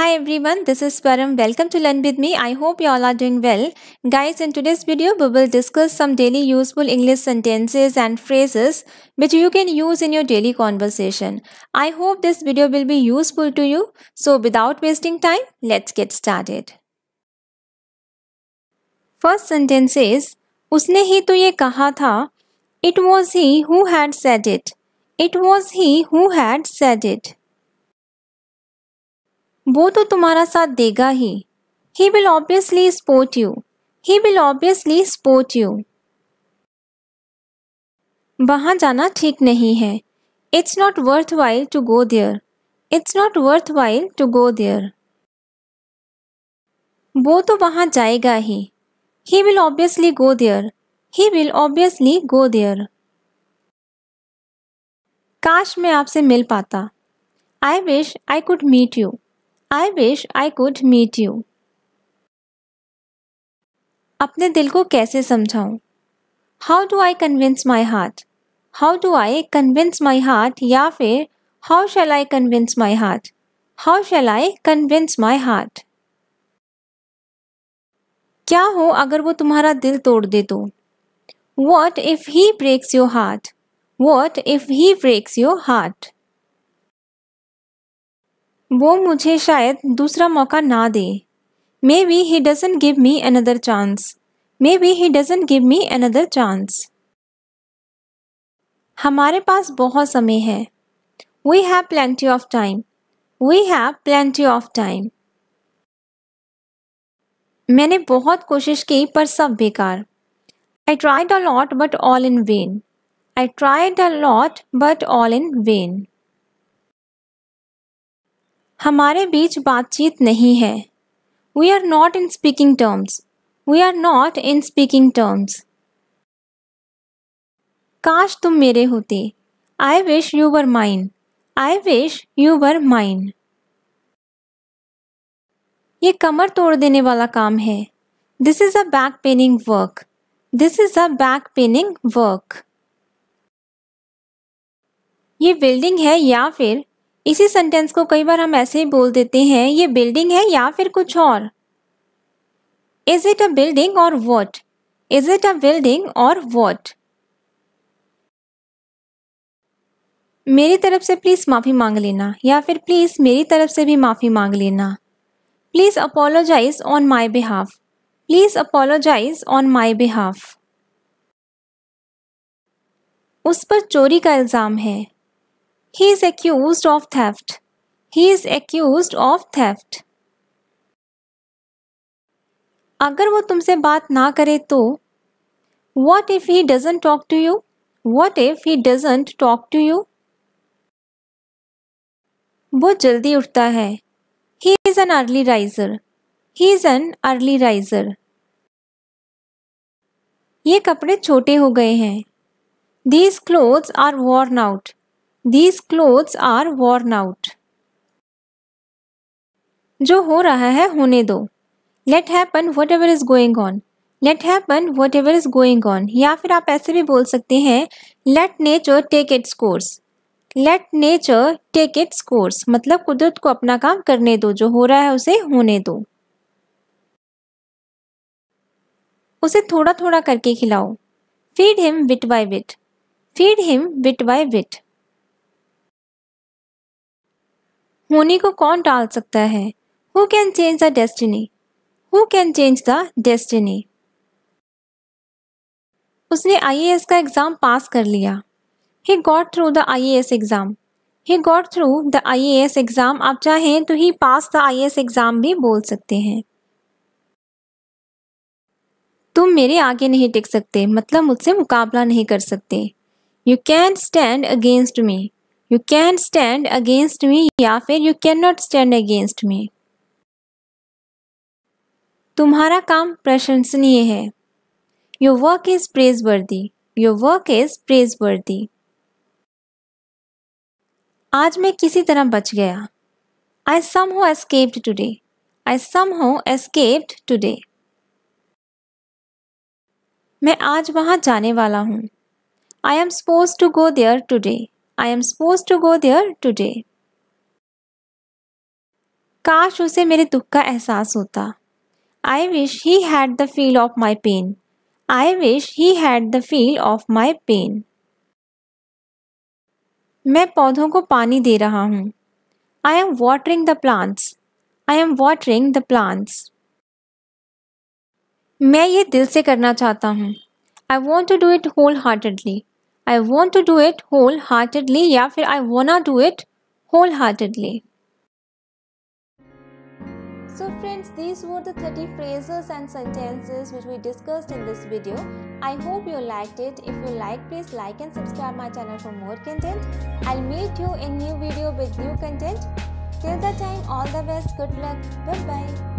Hi everyone, this is Param. Welcome to Learn With Me. I hope you all are doing well. Guys, in today's video, we will discuss some daily useful English sentences and phrases which you can use in your daily conversation. I hope this video will be useful to you. So without wasting time, let's get started. First sentence is, उसने ही तो ये कहा था. It was he who had said it. It was he who had said it. वो तो तुम्हारा साथ देगा ही he will obviously support you he will obviously support you वहां जाना ठीक नहीं है it's not worth while to go there it's not worth while to go there वो तो वहां जाएगा ही he will obviously go there he will obviously go there काश मैं आपसे मिल पाता I wish I could meet you I wish I could meet you अपने दिल को कैसे समझाऊं how do I convince my heart how do I convince my heart या फिर how shall I convince my heart how shall I convince my heart क्या हो अगर वो तुम्हारा दिल तोड़ दे तो what if he breaks your heart what if he breaks your heart वो मुझे शायद दूसरा मौका ना दे maybe he doesn't give me another chance maybe he doesn't give me another chance हमारे पास बहुत समय है we have plenty of time we have plenty of time मैंने बहुत कोशिश की पर सब बेकार I tried a lot but all in vain I tried a lot but all in vain हमारे बीच बातचीत नहीं है we are not in speaking terms we are not in speaking terms काश तुम मेरे होते I wish you were mine I wish you were mine ये कमर तोड़ देने वाला काम है this is a back paining work this is a back paining work ये बिल्डिंग है या फिर इसी सेंटेंस को कई बार हम ऐसे ही बोल देते हैं ये बिल्डिंग है या फिर कुछ और is it a building or what is it a building or what मेरी तरफ से प्लीज़ माफ़ी मांग लेना या फिर प्लीज़ मेरी तरफ से भी माफ़ी मांग लेना please apologize on my behalf please apologize on my behalf उस पर चोरी का इल्ज़ाम है He is accused of theft. He is accused of theft. अगर वो तुमसे बात ना करे तो what if he doesn't talk to you what if he doesn't talk to you वो जल्दी उठता है he is an early riser he is an early riser ये कपड़े छोटे हो गए हैं these clothes are worn out These clothes are worn out. जो हो रहा है होने दो let happen whatever is going on let happen whatever is going on या फिर आप ऐसे भी बोल सकते हैं let nature take its course let nature take its course मतलब कुदरत को अपना काम करने दो जो हो रहा है उसे होने दो उसे थोड़ा थोड़ा करके खिलाओ feed him bit by bit feed him bit by bit होने को कौन टाल सकता है who can change the destiny who can change the destiny उसने आईएएस का एग्ज़ाम पास कर लिया he got through the IAS exam he got through the S exam आप चाहें तो he pass the IAS exam भी बोल सकते हैं तुम मेरे आगे नहीं टिक सकते मतलब मुझसे मुकाबला नहीं कर सकते you can stand against me you can stand against me या फिर you can not stand against me तुम्हारा काम प्रशंसनीय है your work is praiseworthy your work is praiseworthy आज मैं किसी तरह बच गया आई सम हो एस्केप्ड टूडे आई सम हो एस्केप्ड टूडे मैं आज वहाँ जाने वाला हूँ I am suppose to go there today I am suppose to go there today काश उसे मेरे दुख का एहसास होता I wish he had the feel of my pain I wish he had the feel of my pain मैं पौधों को पानी दे रहा हूँ I am watering the plants I am watering the plants मैं ये दिल से करना चाहता हूँ I want to do it wholeheartedly I want to do it wholeheartedly या फिर I wanna do it wholeheartedly. So friends, these were the 30 phrases and sentences which we discussed in this video. I hope you liked it. If you like, please like and subscribe my channel for more content. I'll meet you in new video with new content. Till the time, all the best. Good luck. Bye-bye.